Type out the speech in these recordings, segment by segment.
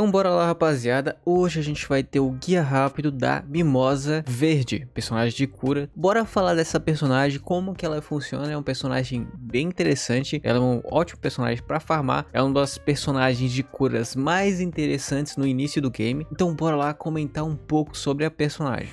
Então bora lá rapaziada, hoje a gente vai ter o guia rápido da Mimosa Verde, personagem de cura. Bora falar dessa personagem, como que ela funciona, é um personagem bem interessante, ela é um ótimo personagem para farmar, é um dos personagens de curas mais interessantes no início do game. Então bora lá comentar um pouco sobre a personagem.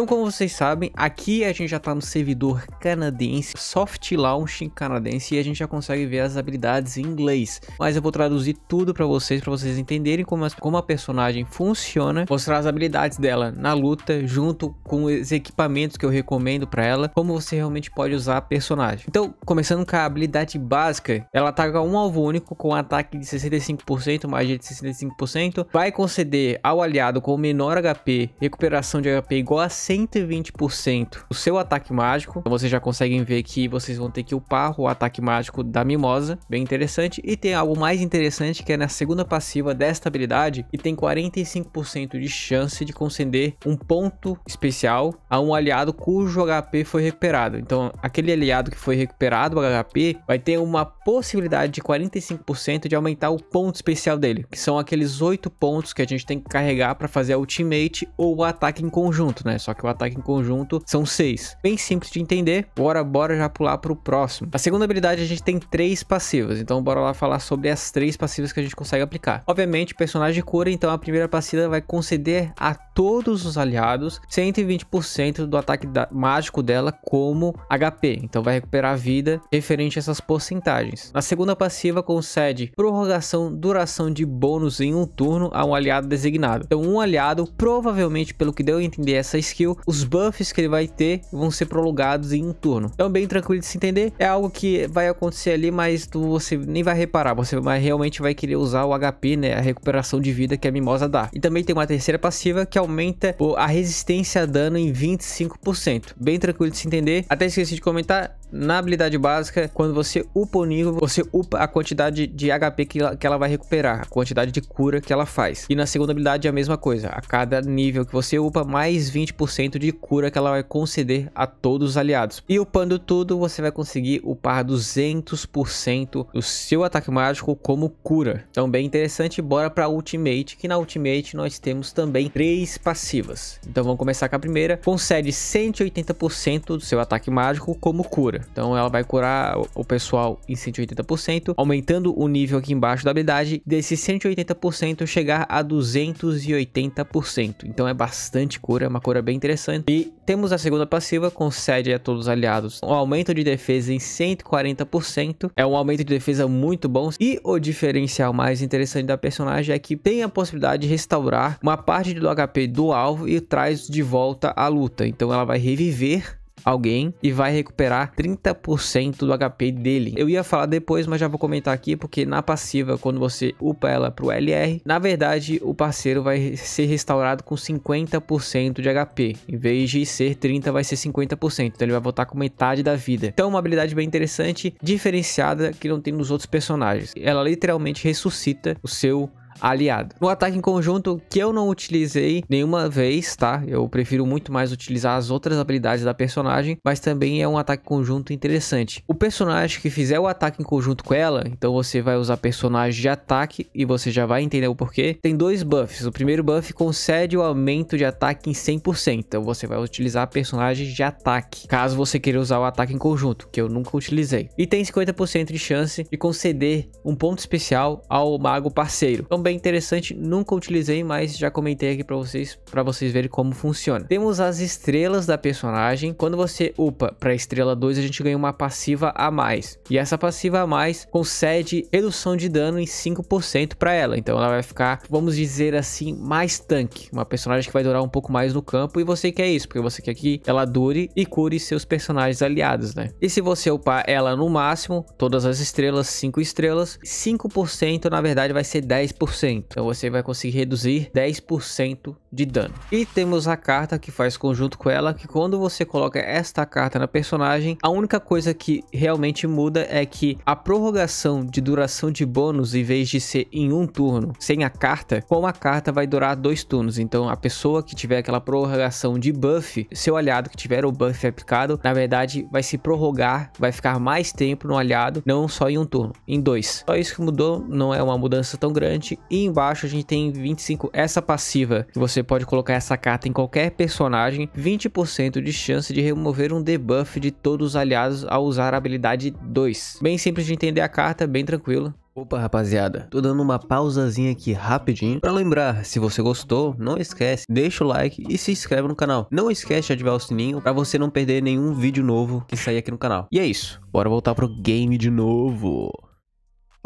Então, como vocês sabem, aqui a gente já tá no servidor canadense, soft launch canadense, e a gente já consegue ver as habilidades em inglês. Mas eu vou traduzir tudo para vocês, para vocês entenderem como, as, como a personagem funciona, mostrar as habilidades dela na luta, junto com os equipamentos que eu recomendo para ela, como você realmente pode usar a personagem. Então, começando com a habilidade básica, ela ataca um alvo único com um ataque de 65%, magia de 65%, vai conceder ao aliado com menor HP recuperação de HP igual a 120% o seu ataque mágico. Então vocês já conseguem ver que vocês vão ter que upar o ataque mágico da Mimosa, bem interessante. E tem algo mais interessante que é na segunda passiva desta habilidade, que tem 45% de chance de conceder um ponto especial a um aliado cujo HP foi recuperado. Então aquele aliado que foi recuperado o HP vai ter uma possibilidade de 45% de aumentar o ponto especial dele, que são aqueles 8 pontos que a gente tem que carregar para fazer a ultimate ou o ataque em conjunto, né? Só que ataque. O ataque em conjunto são seis. Bem simples de entender. Bora, bora já pular para o próximo. A segunda habilidade a gente tem três passivas. Então bora lá falar sobre as três passivas que a gente consegue aplicar. Obviamente, personagem cura, então a primeira passiva vai conceder a todos os aliados 120% do ataque da mágico dela como HP. Então vai recuperar vida referente a essas porcentagens. A segunda passiva concede prorrogação duração de bônus em um turno a um aliado designado. Então um aliado, provavelmente pelo que deu a entender essa skin, skill, os buffs que ele vai ter vão ser prolongados em um turno. Então bem tranquilo de se entender, é algo que vai acontecer ali, mas tu, você nem vai reparar, você vai, realmente vai querer usar o HP, né, a recuperação de vida que a Mimosa dá. E também tem uma terceira passiva que aumenta a resistência a dano em 25%. Bem tranquilo de se entender, até esqueci de comentar, na habilidade básica, quando você upa o nível, você upa a quantidade de HP que ela, que ela vai recuperar, a quantidade de cura que ela faz. E na segunda habilidade é a mesma coisa, a cada nível que você upa, mais 20% de cura que ela vai conceder a todos os aliados. E upando tudo, você vai conseguir upar 200% do seu ataque mágico como cura. Então bem interessante, bora pra Ultimate, que na Ultimate nós temos também três passivas. Então vamos começar com a primeira, concede 180% do seu ataque mágico como cura cura. Então ela vai curar o pessoal em 180%, aumentando o nível aqui embaixo da habilidade desse 180% chegar a 280%. Então é bastante cura, é uma cura bem interessante. E temos a segunda passiva, concede a todos os aliados um aumento de defesa em 140%. É um aumento de defesa muito bom. E o diferencial mais interessante da personagem é que tem a possibilidade de restaurar uma parte do HP do alvo e traz de volta a luta. Então ela vai reviver alguém e vai recuperar 30% do HP dele. Eu ia falar depois, mas já vou comentar aqui porque na passiva, quando você upa ela pro LR, na verdade o parceiro vai ser restaurado com 50% de HP. Em vez de ser 30, vai ser 50%. Então ele vai voltar com metade da vida. Então uma habilidade bem interessante, diferenciada que não tem nos outros personagens. Ela literalmente ressuscita o seu aliado. No ataque em conjunto, que eu não utilizei nenhuma vez, tá? Eu prefiro muito mais utilizar as outras habilidades da personagem, mas também é um ataque conjunto interessante. O personagem que fizer o ataque em conjunto com ela, então você vai usar personagem de ataque e você já vai entender o porquê. Tem dois buffs. O primeiro buff concede o aumento de ataque em 100%, então você vai utilizar personagens de ataque, caso você queira usar o ataque em conjunto, que eu nunca utilizei. E tem 50% de chance de conceder um ponto especial ao mago parceiro. Então, bem interessante, nunca utilizei, mas já comentei aqui para vocês, para vocês verem como funciona. Temos as estrelas da personagem. Quando você upa para estrela 2, a gente ganha uma passiva a mais. E essa passiva a mais concede redução de dano em 5% para ela. Então ela vai ficar, vamos dizer assim, mais tanque, uma personagem que vai durar um pouco mais no campo e você quer isso, porque você quer que ela dure e cure seus personagens aliados, né? E se você upar ela no máximo, todas as estrelas, 5 estrelas, 5% na verdade vai ser 10% 10%. Então você vai conseguir reduzir 10% de dano. E temos a carta que faz conjunto com ela, que quando você coloca esta carta na personagem, a única coisa que realmente muda é que a prorrogação de duração de bônus, em vez de ser em um turno, sem a carta, com a carta vai durar dois turnos. Então a pessoa que tiver aquela prorrogação de buff, seu aliado que tiver o buff aplicado, na verdade vai se prorrogar, vai ficar mais tempo no aliado, não só em um turno, em dois. Só isso que mudou, não é uma mudança tão grande e embaixo a gente tem 25 essa passiva, que você pode colocar essa carta em qualquer personagem, 20% de chance de remover um debuff de todos os aliados ao usar a habilidade 2. Bem simples de entender a carta, bem tranquilo. Opa rapaziada, tô dando uma pausazinha aqui rapidinho pra lembrar, se você gostou, não esquece, deixa o like e se inscreve no canal. Não esquece de ativar o sininho pra você não perder nenhum vídeo novo que sair aqui no canal. E é isso, bora voltar pro game de novo.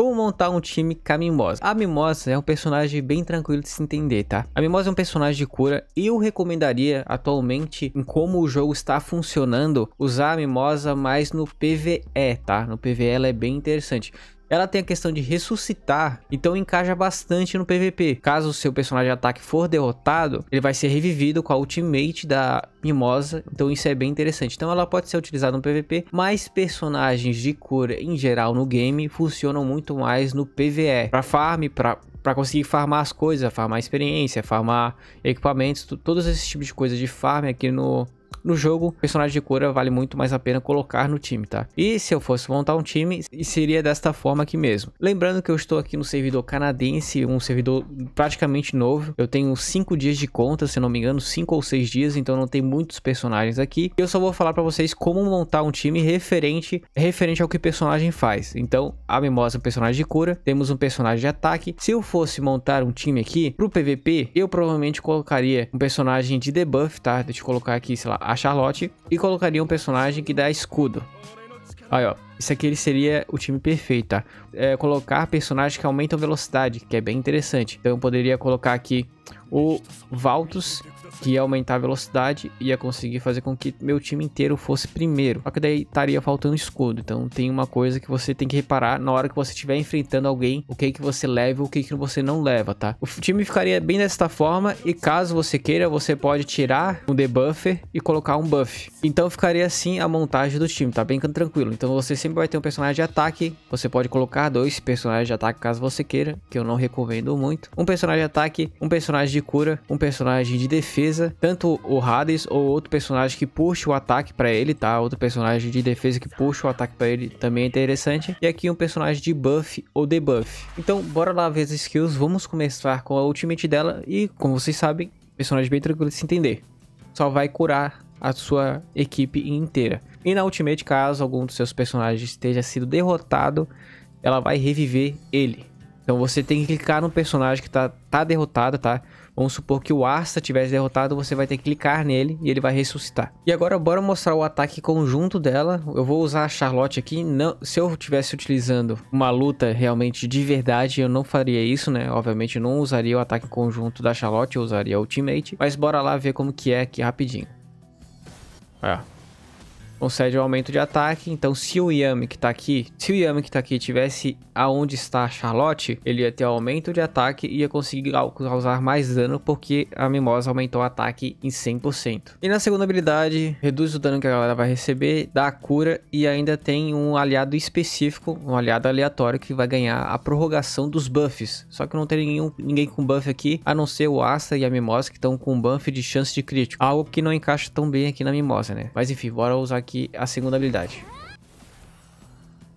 Como montar um time com a Mimosa? A Mimosa é um personagem bem tranquilo de se entender, tá? A Mimosa é um personagem de cura. Eu recomendaria atualmente, em como o jogo está funcionando, usar a Mimosa mais no PvE, tá? No PvE ela é bem interessante. Ela tem a questão de ressuscitar, então encaixa bastante no PVP. Caso o seu personagem de ataque for derrotado, ele vai ser revivido com a ultimate da Mimosa, então isso é bem interessante. Então ela pode ser utilizada no PVP, mas personagens de cura em geral no game funcionam muito mais no PVE. Para farm, para para conseguir farmar as coisas, farmar experiência, farmar equipamentos, todos esses tipos de coisas de farm aqui no no jogo, personagem de cura vale muito mais a pena colocar no time, tá? E se eu fosse montar um time, seria desta forma aqui mesmo. Lembrando que eu estou aqui no servidor canadense, um servidor praticamente novo. Eu tenho 5 dias de conta, se não me engano, 5 ou 6 dias, então não tem muitos personagens aqui. Eu só vou falar para vocês como montar um time referente, referente ao que o personagem faz. Então, a mimosa é um personagem de cura, temos um personagem de ataque. Se eu fosse montar um time aqui, pro PVP, eu provavelmente colocaria um personagem de debuff, tá? Deixa eu colocar aqui, sei lá, a Charlotte e colocaria um personagem que dá escudo. Aí, ó. Isso aqui seria o time perfeito, tá? É, colocar personagens que aumentam velocidade, que é bem interessante. Então eu poderia colocar aqui o Valtus que ia aumentar a velocidade, ia conseguir fazer com que meu time inteiro fosse primeiro. Só que daí estaria faltando escudo. Então tem uma coisa que você tem que reparar na hora que você estiver enfrentando alguém, o que que você leva e o que que você não leva, tá? O time ficaria bem desta forma e caso você queira, você pode tirar um debuffer e colocar um buff. Então ficaria assim a montagem do time, tá bem tranquilo. Então você sempre vai ter um personagem de ataque, você pode colocar dois personagens de ataque caso você queira, que eu não recomendo muito. Um personagem de ataque, um personagem de cura, um personagem de defesa defesa, tanto o Hades ou outro personagem que puxa o ataque para ele, tá? Outro personagem de defesa que puxa o ataque para ele também é interessante. E aqui um personagem de buff ou debuff. Então, bora lá ver as skills. Vamos começar com a ultimate dela e, como vocês sabem, personagem bem tranquilo de se entender. Só vai curar a sua equipe inteira. E na ultimate, caso algum dos seus personagens esteja sido derrotado, ela vai reviver ele. Então você tem que clicar no personagem que tá, tá derrotado, tá? Vamos supor que o Asta tivesse derrotado, você vai ter que clicar nele e ele vai ressuscitar. E agora bora mostrar o ataque conjunto dela. Eu vou usar a Charlotte aqui. Não, se eu estivesse utilizando uma luta realmente de verdade, eu não faria isso, né? Obviamente eu não usaria o ataque conjunto da Charlotte, eu usaria o Ultimate. Mas bora lá ver como que é aqui rapidinho. É concede um aumento de ataque. Então, se o Yami que tá aqui, se o Yami que tá aqui tivesse aonde está a Charlotte, ele ia ter um aumento de ataque e ia conseguir causar mais dano porque a Mimosa aumentou o ataque em 100%. E na segunda habilidade, reduz o dano que a galera vai receber, dá a cura e ainda tem um aliado específico, um aliado aleatório que vai ganhar a prorrogação dos buffs. Só que não tem nenhum, ninguém com buff aqui, a não ser o Asta e a Mimosa que estão com buff de chance de crítico. Algo que não encaixa tão bem aqui na Mimosa, né? Mas enfim, bora usar aqui aqui a segunda habilidade.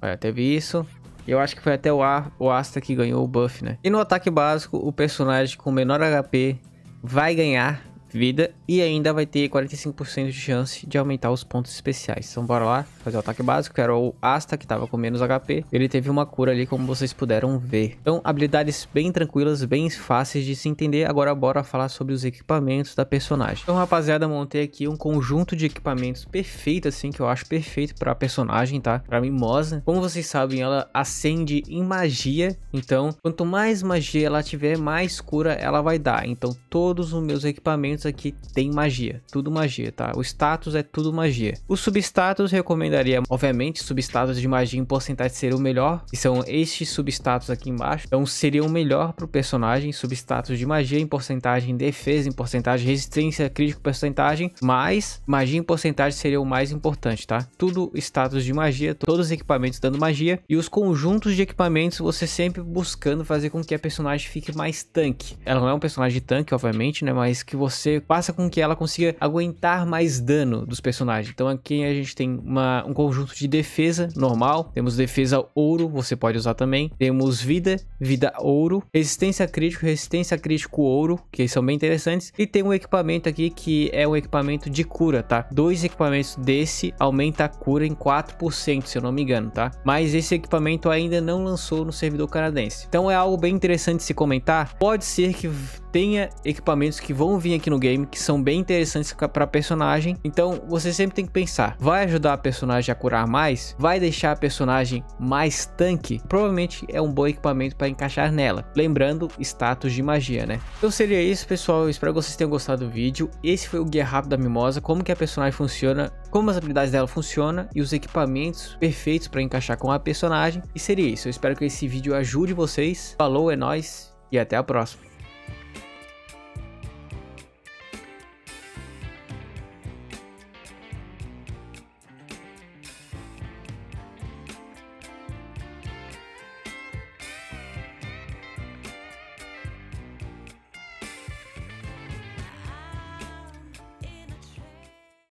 Olha, teve isso. Eu acho que foi até o, a, o Asta que ganhou o buff, né? E no ataque básico, o personagem com menor HP vai ganhar vida e ainda vai ter 45% de chance de aumentar os pontos especiais. Então bora lá fazer o ataque básico, que era o Asta, que tava com menos HP. Ele teve uma cura ali, como vocês puderam ver. Então habilidades bem tranquilas, bem fáceis de se entender. Agora bora falar sobre os equipamentos da personagem. Então rapaziada, montei aqui um conjunto de equipamentos perfeito, assim, que eu acho perfeito pra personagem, tá? Pra Mimosa. Como vocês sabem, ela acende em magia, então quanto mais magia ela tiver, mais cura ela vai dar. Então todos os meus equipamentos eventos aqui tem magia, tudo magia, tá? O status é tudo magia. O substatus recomendaria, obviamente, substatus de magia em porcentagem ser o melhor, que são estes substatus aqui embaixo. Então seria o melhor pro personagem, substatus de magia em porcentagem, defesa em porcentagem, resistência, crítico porcentagem, mas magia em porcentagem seria o mais importante, tá? Tudo status de magia, todos os equipamentos dando magia e os conjuntos de equipamentos você sempre buscando fazer com que a personagem fique mais tanque. Ela não é um personagem tanque, obviamente, né? Mas que você você passa com que ela consiga aguentar mais dano dos personagens. Então aqui a gente tem uma, um conjunto de defesa normal, temos defesa ouro, você pode usar também, temos vida, vida ouro, resistência crítico, resistência crítico ouro, que são bem interessantes, e tem um equipamento aqui que é um equipamento de cura, tá? Dois equipamentos desse aumenta a cura em 4%, se eu não me engano, tá? Mas esse equipamento ainda não lançou no servidor canadense. Então é algo bem interessante se comentar. Pode ser que tenha equipamentos que vão vir aqui no no game que são bem interessantes para personagem. Então você sempre tem que pensar: vai ajudar a personagem a curar mais? Vai deixar a personagem mais tanque? Provavelmente é um bom equipamento para encaixar nela. Lembrando, status de magia, né? Então seria isso, pessoal. Eu espero que vocês tenham gostado do vídeo. Esse foi o guia rápido da Mimosa, como que a personagem funciona, como as habilidades dela funcionam e os equipamentos perfeitos para encaixar com a personagem. E seria isso. Eu espero que esse vídeo ajude vocês. Falou, é nós e até a próxima.